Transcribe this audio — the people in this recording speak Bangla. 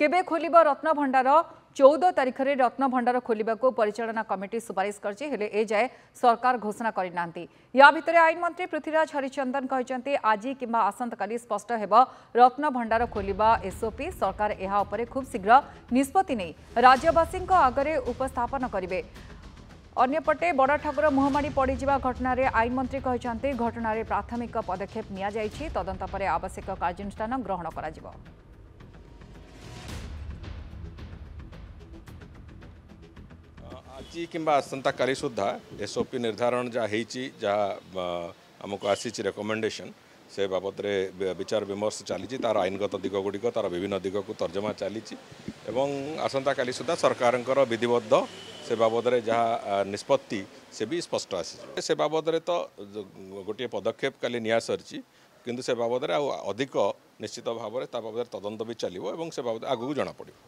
কেবে খোলব রত্নভণ্ডার চৌদ তারিখে রত্নভণ্ডার খোলবাক পরিচালনা কমিটি সুপারিশ করছে হলে এ যায় সরকার ঘোষণা করে না ইয়া ভিতরে আইনমন্ত্রী পৃথ্বীরাজ হরিচন্দন কিন্তু আজ কিংবা আসন্তকাল স্পষ্ট হব রত্নভণ্ডার খোলবা এসওপি সরকার এপরে খুব শীঘ্র নিষ্পতি নিয়ে রাজ্যবাসী আগরে উপস্থাপন করবে ଅନ୍ୟପଟେ ବଡ଼ ଠାକୁର ମୁହଁମାଡ଼ି ପଡ଼ିଯିବା ଘଟଣାରେ ଆଇନମନ୍ତ୍ରୀ କହିଛନ୍ତି ଘଟଣାରେ ପ୍ରାଥମିକ ପଦକ୍ଷେପ ନିଆଯାଇଛି ତଦନ୍ତ ପରେ ଆବଶ୍ୟକ କାର୍ଯ୍ୟାନୁଷ୍ଠାନ ଗ୍ରହଣ କରାଯିବ ଆଜି କିମ୍ବା ଆସନ୍ତାକାଲି ସୁଦ୍ଧା ଏସ୍ଓପି ନିର୍ଦ୍ଧାରଣ ଯାହା ହେଇଛି ଯାହା ଆମକୁ ଆସିଛି ରେକମେଣ୍ଡେସନ୍ ସେ ବାବଦରେ ବିଚାର ବିମର୍ଶ ଚାଲିଛି ତା'ର ଆଇନଗତ ଦିଗ ଗୁଡ଼ିକ ତା'ର ବିଭିନ୍ନ ଦିଗକୁ ତର୍ଜମା ଚାଲିଛି ଏବଂ ଆସନ୍ତାକାଲି ସୁଦ୍ଧା ସରକାରଙ୍କର ବିଧିବଦ୍ଧ ସେ ବାବଦରେ ଯାହା ନିଷ୍ପତ୍ତି ସେ ବି ସ୍ପଷ୍ଟ ଆସିଛି ସେ ବାବଦରେ ତ ଗୋଟିଏ ପଦକ୍ଷେପ କାଲି ନିଆସରିଛି କିନ୍ତୁ ସେ ବାବଦରେ ଆଉ ଅଧିକ ନିଶ୍ଚିତ ଭାବରେ ତା ବାବଦରେ ତଦନ୍ତ ବି ଚାଲିବ ଏବଂ ସେ ବାବଦରେ ଆଗକୁ ଜଣାପଡ଼ିବ